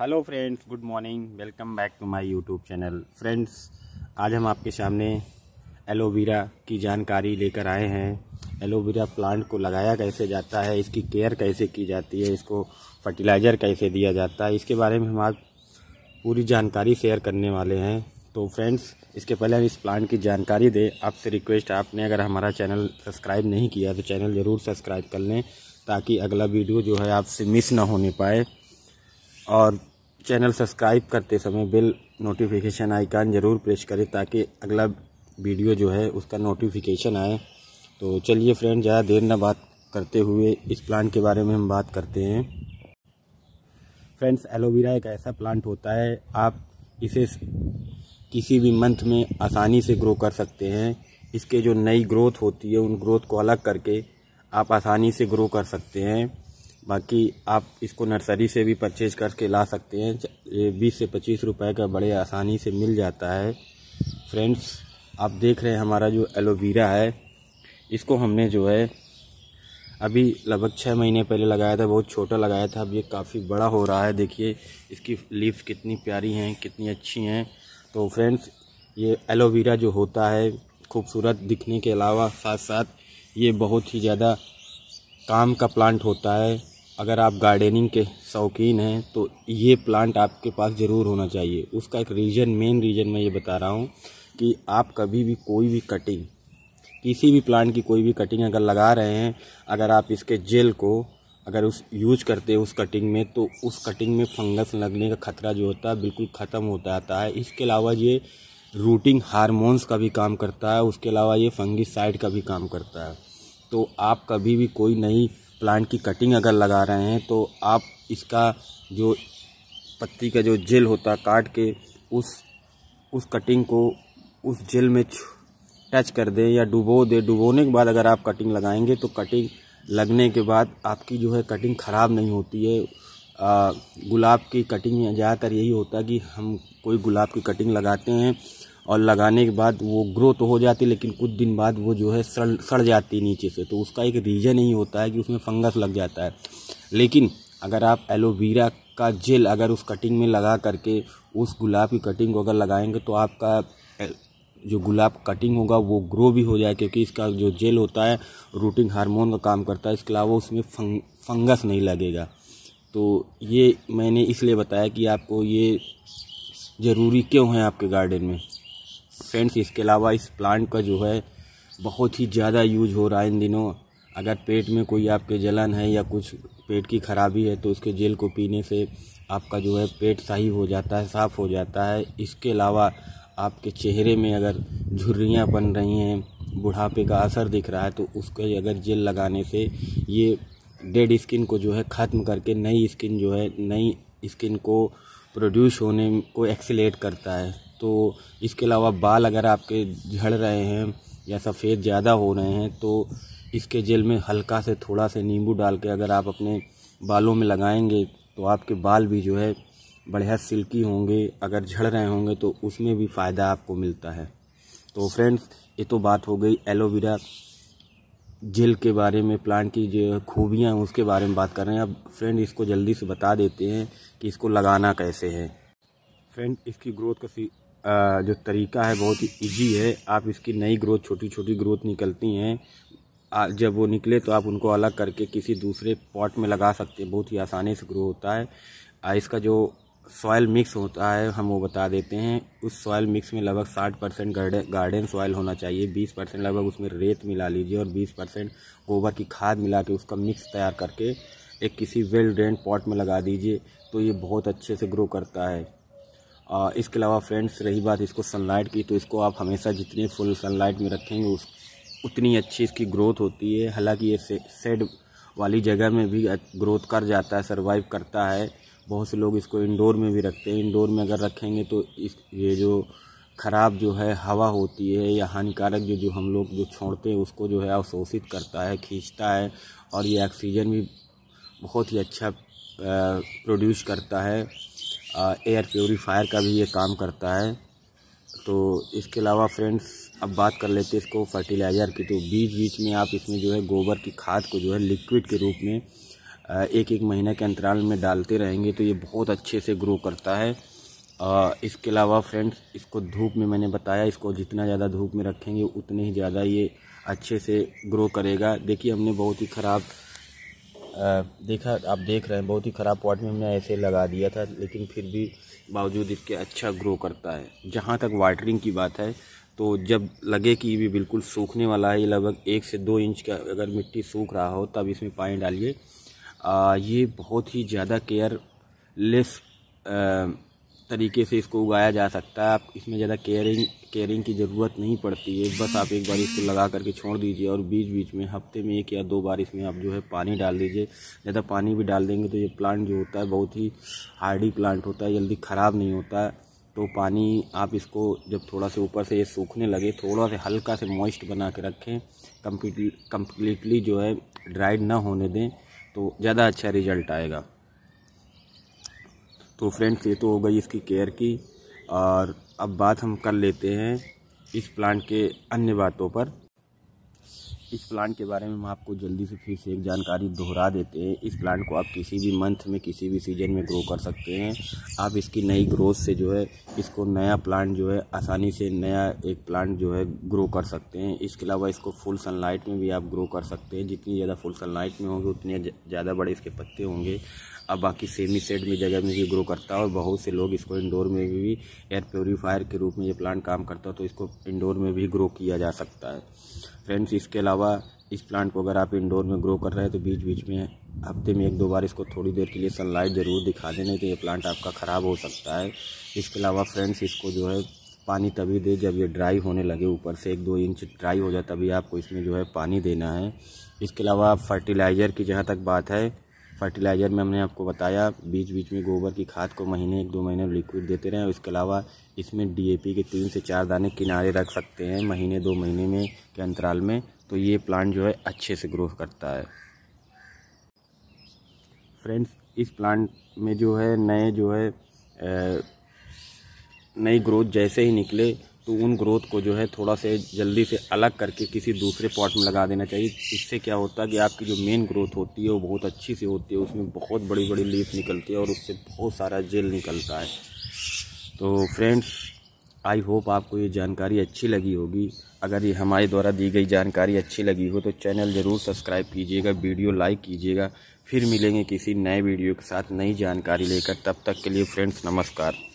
hello friends good morning welcome back to my YouTube channel friends आज हम आपके सामने एलोवेरा की जानकारी लेकर आए हैं एलोवेरा प्लांट को लगाया कैसे जाता है इसकी केयर कैसे की जाती है इसको फर्टिलाइज़र कैसे दिया जाता है इसके बारे में हम आज पूरी जानकारी शेयर करने वाले हैं तो फ्रेंड्स इसके पहले हम इस प्लांट की जानकारी दें आपसे रिक्वेस्ट आपने अगर हमारा चैनल सब्सक्राइब नहीं किया तो चैनल ज़रूर सब्सक्राइब कर लें ताकि अगला वीडियो जो है आपसे मिस ना होने पाए और चैनल सब्सक्राइब करते समय बिल नोटिफिकेशन आइकान ज़रूर प्रेस करें ताकि अगला वीडियो जो है उसका नोटिफिकेशन आए तो चलिए फ्रेंड ज़्यादा देर ना बात करते हुए इस प्लांट के बारे में हम बात करते हैं फ्रेंड्स एलोवेरा एक ऐसा प्लांट होता है आप इसे किसी भी मंथ में आसानी से ग्रो कर सकते हैं इसके जो नई ग्रोथ होती है उन ग्रोथ को अलग करके आप आसानी से ग्रो कर सकते हैं बाकी आप इसको नर्सरी से भी परचेज करके ला सकते हैं ये बीस से पच्चीस रुपए का बड़े आसानी से मिल जाता है फ्रेंड्स आप देख रहे हैं हमारा जो एलोवेरा है इसको हमने जो है अभी लगभग छः महीने पहले लगाया था बहुत छोटा लगाया था अब ये काफ़ी बड़ा हो रहा है देखिए इसकी लीव्स कितनी प्यारी हैं कितनी अच्छी हैं तो फ्रेंड्स ये एलोवेरा जो होता है खूबसूरत दिखने के अलावा साथ साथ ये बहुत ही ज़्यादा काम का प्लांट होता है अगर आप गार्डनिंग के शौकीन हैं तो ये प्लांट आपके पास ज़रूर होना चाहिए उसका एक रीज़न मेन रीज़न मैं ये बता रहा हूँ कि आप कभी भी कोई भी कटिंग किसी भी प्लांट की कोई भी कटिंग अगर लगा रहे हैं अगर आप इसके जेल को अगर उस यूज करते हैं उस कटिंग में तो उस कटिंग में फंगस लगने का खतरा जो होता है बिल्कुल ख़त्म होता आता है इसके अलावा ये रूटिंग हारमोन्स का भी काम करता है उसके अलावा ये फंगिसाइड का भी काम करता है तो आप कभी भी कोई नई प्लांट की कटिंग अगर लगा रहे हैं तो आप इसका जो पत्ती का जो जेल होता है काट के उस उस कटिंग को उस जेल में टच कर दें या डुबो दे डुबोने के बाद अगर आप कटिंग लगाएंगे तो कटिंग लगने के बाद आपकी जो है कटिंग ख़राब नहीं होती है गुलाब की कटिंग में ज़्यादातर यही होता है कि हम कोई गुलाब की कटिंग लगाते हैं और लगाने के बाद वो ग्रो तो हो जाती लेकिन कुछ दिन बाद वो जो है सड़ सड़ जाती नीचे से तो उसका एक रीज़न ही होता है कि उसमें फंगस लग जाता है लेकिन अगर आप एलोवेरा का जेल अगर उस कटिंग में लगा करके उस गुलाब की कटिंग को अगर लगाएंगे तो आपका जो गुलाब कटिंग होगा वो ग्रो भी हो जाए क्योंकि इसका जो जेल होता है रूटिंग हार्मोन का काम करता है इसके अलावा उसमें फंग फंगस नहीं लगेगा तो ये मैंने इसलिए बताया कि आपको ये ज़रूरी क्यों है आपके गार्डन में फ्रेंड्स इसके अलावा इस प्लांट का जो है बहुत ही ज़्यादा यूज हो रहा है इन दिनों अगर पेट में कोई आपके जलन है या कुछ पेट की खराबी है तो उसके जेल को पीने से आपका जो है पेट सही हो जाता है साफ़ हो जाता है इसके अलावा आपके चेहरे में अगर झुर्रियाँ बन रही हैं बुढ़ापे का असर दिख रहा है तो उसके अगर जेल लगाने से ये डेड स्किन को जो है ख़त्म करके नई स्किन जो है नई स्किन को प्रोड्यूस होने को एक्सीट करता है तो इसके अलावा बाल अगर आपके झड़ रहे हैं या सफ़ेद ज़्यादा हो रहे हैं तो इसके जेल में हल्का से थोड़ा से नींबू डाल के अगर आप अपने बालों में लगाएंगे तो आपके बाल भी जो है बढ़िया सिल्की होंगे अगर झड़ रहे होंगे तो उसमें भी फ़ायदा आपको मिलता है तो फ्रेंड्स ये तो बात हो गई एलोवेरा जेल के बारे में प्लांट की जो खूबियाँ हैं उसके बारे में बात कर रहे हैं अब फ्रेंड इसको जल्दी से बता देते हैं कि इसको लगाना कैसे है फ्रेंड इसकी ग्रोथ का जो तरीका है बहुत ही ईजी है आप इसकी नई ग्रोथ छोटी छोटी ग्रोथ निकलती हैं जब वो निकले तो आप उनको अलग करके किसी दूसरे पॉट में लगा सकते हैं बहुत ही आसानी से ग्रो होता है इसका जो सॉयल मिक्स होता है हम वो बता देते हैं उस सॉयल मिक्स में लगभग साठ परसेंट गार्डन गार्डन सॉयल होना चाहिए बीस परसेंट लगभग उसमें रेत मिला लीजिए और बीस परसेंट गोबर की खाद मिला के उसका मिक्स तैयार करके एक किसी वेल ड्रेन पॉट में लगा दीजिए तो ये बहुत अच्छे से ग्रो करता है आ, इसके अलावा फ्रेंड्स रही बात इसको सनलाइट की तो इसको आप हमेशा जितनी फुल सनलाइट में रखेंगे उस उतनी अच्छी इसकी ग्रोथ होती है हालांकि ये से, सेड वाली जगह में भी ग्रोथ कर जाता है सर्वाइव करता है बहुत से लोग इसको इंडोर में भी रखते हैं इंडोर में अगर रखेंगे तो इस ये जो ख़राब जो है हवा होती है या हानिकारक जो जो हम लोग जो छोड़ते हैं उसको जो है अवशोषित करता है खींचता है और ये ऑक्सीजन भी बहुत ही अच्छा प्रोड्यूस करता है एयर प्योरीफायर का भी ये काम करता है तो इसके अलावा फ्रेंड्स अब बात कर लेते हैं इसको फर्टिलाइज़र की तो बीच बीच में आप इसमें जो है गोबर की खाद को जो है लिक्विड के रूप में एक एक महीने के अंतराल में डालते रहेंगे तो ये बहुत अच्छे से ग्रो करता है इसके अलावा फ्रेंड्स इसको धूप में मैंने बताया इसको जितना ज़्यादा धूप में रखेंगे उतने ही ज़्यादा ये अच्छे से ग्रो करेगा देखिए हमने बहुत ही ख़राब देखा आप देख रहे हैं बहुत ही ख़राब पॉट में हमने ऐसे लगा दिया था लेकिन फिर भी बावजूद इसके अच्छा ग्रो करता है जहाँ तक वाटरिंग की बात है तो जब लगे कि ये भी बिल्कुल सूखने वाला है ये लगभग एक से दो इंच का अगर मिट्टी सूख रहा हो तब इसमें पानी डालिए आ, ये बहुत ही ज़्यादा केयर लेस तरीके से इसको उगाया जा सकता है आप इसमें ज़्यादा केयरिंग केयरिंग की ज़रूरत नहीं पड़ती है बस आप एक बार इसको लगा करके छोड़ दीजिए और बीच बीच में हफ्ते में एक या दो बार इसमें आप जो है पानी डाल दीजिए ज़्यादा पानी भी डाल देंगे तो ये प्लांट जो होता है बहुत ही हार्डी प्लांट होता है जल्दी ख़राब नहीं होता है तो पानी आप इसको जब थोड़ा से ऊपर से ये सूखने लगे थोड़ा से हल्का से मॉइस्ट बना के रखें कम्प्लीटली जो है ड्राइड ना होने दें तो ज़्यादा अच्छा रिजल्ट आएगा तो फ्रेंड्स ये तो हो गई इसकी केयर की और अब बात हम कर लेते हैं इस प्लांट के अन्य बातों पर इस प्लांट के बारे में हम आपको जल्दी से फिर से एक जानकारी दोहरा देते हैं इस प्लांट को आप किसी भी मंथ में किसी भी सीजन में ग्रो कर सकते हैं आप इसकी नई ग्रोथ से जो है इसको नया प्लांट जो है आसानी से नया एक प्लांट जो है ग्रो कर सकते हैं इसके अलावा इसको फुल सनलाइट में भी आप ग्रो कर सकते हैं जितनी ज़्यादा फुल सनलाइट में होंगे उतने ज़्यादा बड़े इसके पत्ते होंगे अब बाकी सेमी सेट में जगह में भी ग्रो करता है और बहुत से लोग इसको इंडोर में भी एयर प्योरीफायर के रूप में ये प्लांट काम करता है तो इसको इंडोर में भी ग्रो किया जा सकता है फ्रेंड्स इसके अलावा इस प्लांट को अगर आप इंडोर में ग्रो कर रहे हैं तो बीच बीच में हफ्ते में एक दो बार इसको थोड़ी देर के लिए सनलाइट ज़रूर दिखा नहीं तो ये प्लांट आपका ख़राब हो सकता है इसके अलावा फ्रेंड्स इसको जो है पानी तभी दे जब ये ड्राई होने लगे ऊपर से एक दो इंच ड्राई हो जाए तभी आपको इसमें जो है पानी देना है इसके अलावा फर्टिलाइज़र की जहाँ तक बात है फर्टिलाइज़र में हमने आपको बताया बीच बीच में गोबर की खाद को महीने एक दो महीने लिक्विड देते रहें इसके अलावा इसमें डीएपी के तीन से चार दाने किनारे रख सकते हैं महीने दो महीने में के अंतराल में तो ये प्लांट जो है अच्छे से ग्रोथ करता है फ्रेंड्स इस प्लांट में जो है नए जो है नई ग्रोथ जैसे ही निकले तो उन ग्रोथ को जो है थोड़ा से जल्दी से अलग करके किसी दूसरे पॉट में लगा देना चाहिए इससे क्या होता है कि आपकी जो मेन ग्रोथ होती है वो बहुत अच्छी सी होती है उसमें बहुत बड़ी बड़ी लीफ निकलती है और उससे बहुत सारा जेल निकलता है तो फ्रेंड्स आई होप आपको ये जानकारी अच्छी लगी होगी अगर ये हमारे द्वारा दी गई जानकारी अच्छी लगी हो तो चैनल ज़रूर सब्सक्राइब कीजिएगा वीडियो लाइक कीजिएगा फिर मिलेंगे किसी नए वीडियो के साथ नई जानकारी लेकर तब तक के लिए फ्रेंड्स नमस्कार